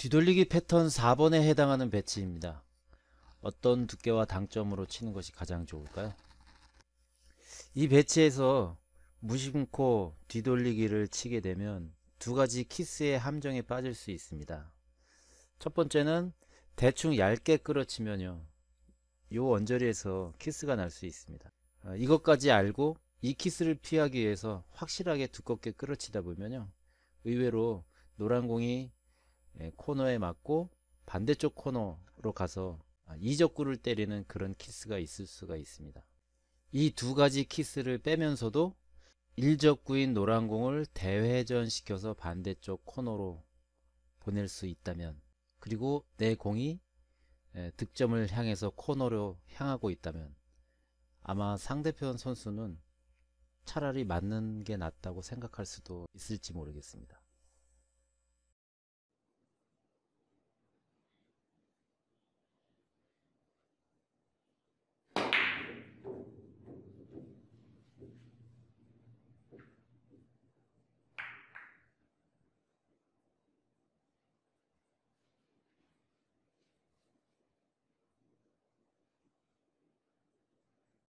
뒤돌리기 패턴 4번에 해당하는 배치입니다. 어떤 두께와 당점으로 치는 것이 가장 좋을까요? 이 배치에서 무심코 뒤돌리기를 치게 되면 두 가지 키스의 함정에 빠질 수 있습니다. 첫 번째는 대충 얇게 끌어치면요. 요 언저리에서 키스가 날 수 있습니다. 아, 이것까지 알고 이 키스를 피하기 위해서 확실하게 두껍게 끌어치다 보면요. 의외로 노란 공이 예, 코너에 맞고 반대쪽 코너로 가서 아, 이적구를 때리는 그런 키스가 있을 수가 있습니다. 이 두 가지 키스를 빼면서도 일적구인 노란 공을 대회전시켜서 반대쪽 코너로 보낼 수 있다면 그리고 내 공이 예, 득점을 향해서 코너로 향하고 있다면 아마 상대편 선수는 차라리 맞는 게 낫다고 생각할 수도 있을지 모르겠습니다.